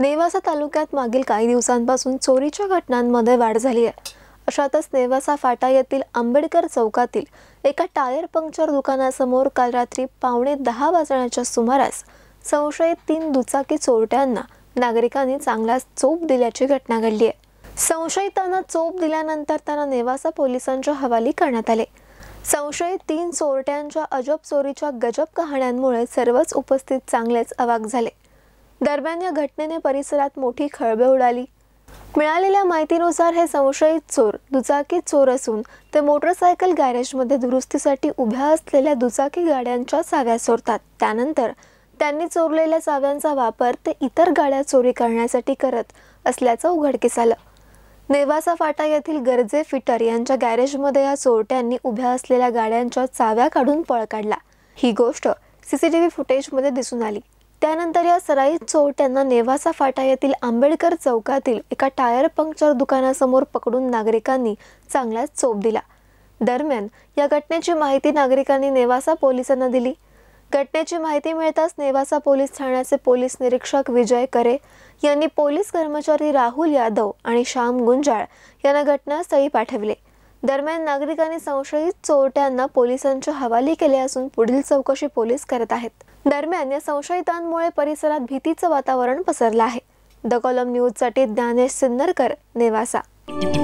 नेवासा तालुक्यात मागील काही दिवसांपासून चोरीच्या घटनांमध्ये वाढ झाली आहे अशातच नेवासा फाटा येथील आंबेडकर चौकातील एका टायर पंक्चर दुकानासमोर काल रात्री पावणे दहा वाजण्याच्या सुमारास संशयित तीन दुचाकी चोरट्यांना नागरिकांनी चांगलाच चोप दिल्याची घटना घडली आहे संशयितांना चोप दिल्यानंतर त्यांना नेवासा पोलिसांच्या हवाली करण्यात आले संशयित तीन चोरट्यांच्या अजब चोरीच्या गजब कहाण्यांमुळे सर्वच उपस्थित चांगलेच अवाक झाले दरम्यान या घटनेने परिसरात मोठी खळबळ उडाली मिळालेल्या माहितीनुसार हे संशयित चोर दुचाकी चोर असून ते मोटरसायकल गॅरेजमध्ये दुरुस्तीसाठी उभ्या असलेल्या दुचाकी गाड्यांच्या चाव्या चोरतात त्यानंतर त्यांनी चोरलेल्या चाव्यांचा वापर ते इतर गाड्या चोरी करण्यासाठी करत असल्याचं उघडकीस आलं नेवासा फाटा येथील गरजे फिटर यांच्या गॅरेजमध्ये या चोरट्यांनी उभ्या असलेल्या गाड्यांच्या चाव्या काढून पळ काढला ही गोष्ट सीसीटीव्ही फुटेजमध्ये दिसून आली त्यानंतर या सराईत चोरट्यांना नेवासा फाटा येथील आंबेडकर चौकातील एका टायर पंक्चर दुकानासमोर पकडून नागरिकांनी चांगलाच चोप दिला दरम्यान या घटनेची माहिती नागरिकांनी नेवासा पोलिसांना दिली घटनेची माहिती मिळताच नेवासा पोलीस ठाण्याचे पोलीस निरीक्षक विजय करे यांनी पोलीस कर्मचारी राहुल यादव आणि श्याम गुंजाळ यांना घटनास्थळी पाठवले दरम्यान नागरिकांनी संशयित चोरट्यांना पोलिसांच्या हवाली केले असून पुढील चौकशी पोलीस करत आहेत दरम्यान या संशयितांमुळे परिसरात भीतीचं वातावरण पसरलं आहे द कॉलम न्यूज साठी ज्ञानेश सिन्नरकर नेवासा